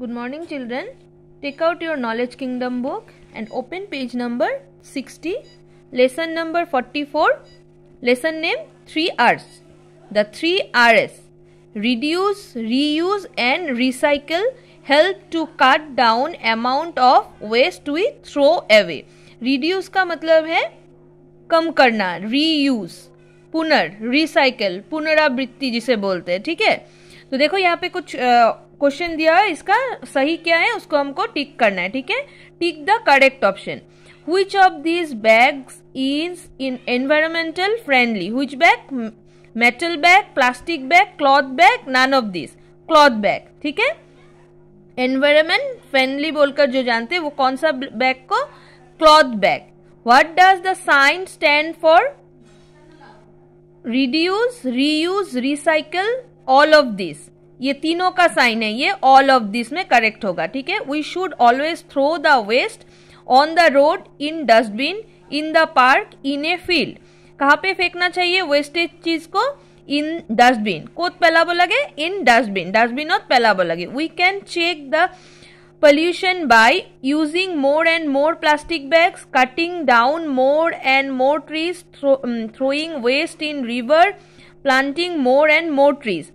good morning children take out your knowledge kingdom book and open page number sixty lesson number forty four lesson name three R's the three R's reduce reuse and recycle help to cut down amount of waste we throw away reduce का मतलब है कम करना री use पुनर recycle पुनरावृत्ति जिसे बोलते हैं ठीक है तो देखो यहाँ पे कुछ क्वेश्चन दिया है इसका सही क्या है उसको हमको टिक करना है ठीक है tick the correct option which of these bag is in environmental friendly which bag metal bag plastic bag cloth bag none of this cloth bag ठीक है एनवायरमेंट फ्रेंडली बोलकर जो जानते हैं वो कौन सा बैग को cloth bag what does the sign stand for reduce reuse recycle all of this ये तीनों का साइन है ये ऑल ऑफ दिस में करेक्ट होगा ठीक है we should always throw the waste on the road in dustbin in the park in a field कहाँ पे फेंकना चाहिए वेस्टेज चीज को इन डस्टबिन कोत पहला लगे इन डस्टबिन डस्टबिन और पहला लगे we can check the pollution by using more and more plastic bags cutting down more and more trees throwing waste in river planting more and more trees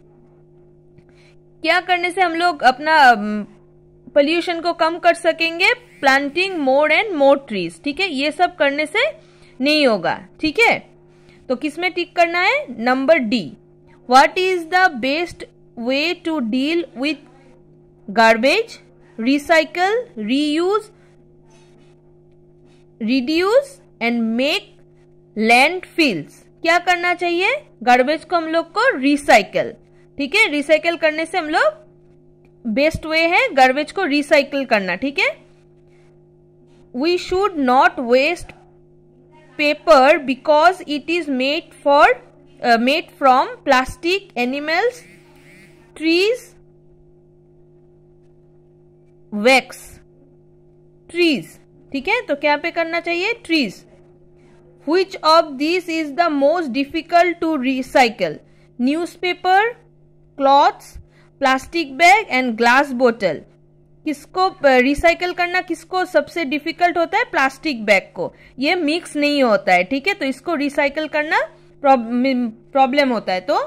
क्या करने से हम लोग अपना पॉल्यूशन को कम कर सकेंगे planting more and more trees ठीक है ये सब करने से नहीं होगा ठीक है तो किसमें टिक करना है number D what is the best way to deal with garbage recycle reuse reduce and make land क्या करना चाहिए गार्बेज को हम लोग को रिसाइकल ठीक है रिसाइकल करने से हम लोग बेस्ट वे है गार्बेज को रिसाइकल करना ठीक है we should not waste paper because it is made for made from plastic animals trees wax trees ठीक है तो क्या पे करना चाहिए which of this is the most difficult to recycle newspaper clothes plastic bag and glass बोतल किसको recycle करना किसको सबसे डिफिकल्ट होता है प्लास्टिक बैग को ये मिक्स नहीं होता है ठीक है तो इसको रिसाइकल करना प्रॉब्लम होता है तो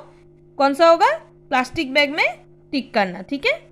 कौन सा होगा प्लास्टिक बैग में टिक करना ठीक है